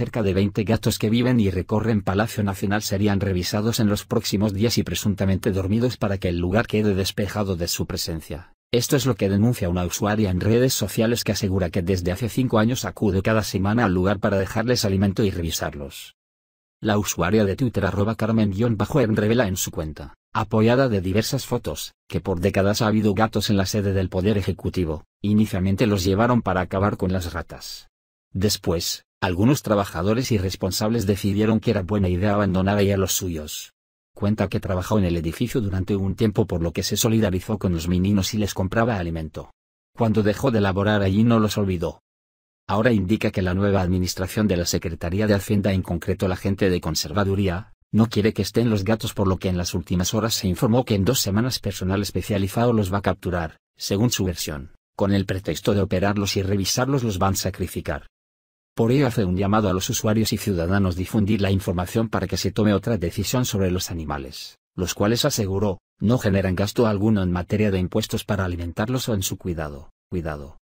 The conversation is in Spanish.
cerca de 20 gatos que viven y recorren Palacio Nacional serían revisados en los próximos días y presuntamente dormidos para que el lugar quede despejado de su presencia. Esto es lo que denuncia una usuaria en redes sociales que asegura que desde hace cinco años acude cada semana al lugar para dejarles alimento y revisarlos. La usuaria de Twitter arroba carmen en revela en su cuenta, apoyada de diversas fotos, que por décadas ha habido gatos en la sede del Poder Ejecutivo, inicialmente los llevaron para acabar con las ratas. Después, algunos trabajadores y responsables decidieron que era buena idea abandonar ahí a los suyos. Cuenta que trabajó en el edificio durante un tiempo por lo que se solidarizó con los meninos y les compraba alimento. Cuando dejó de laborar allí no los olvidó. Ahora indica que la nueva administración de la Secretaría de Hacienda, en concreto la gente de Conservaduría, no quiere que estén los gatos por lo que en las últimas horas se informó que en dos semanas personal especializado los va a capturar, según su versión, con el pretexto de operarlos y revisarlos los van a sacrificar. Por ello hace un llamado a los usuarios y ciudadanos difundir la información para que se tome otra decisión sobre los animales, los cuales aseguró, no generan gasto alguno en materia de impuestos para alimentarlos o en su cuidado. Cuidado.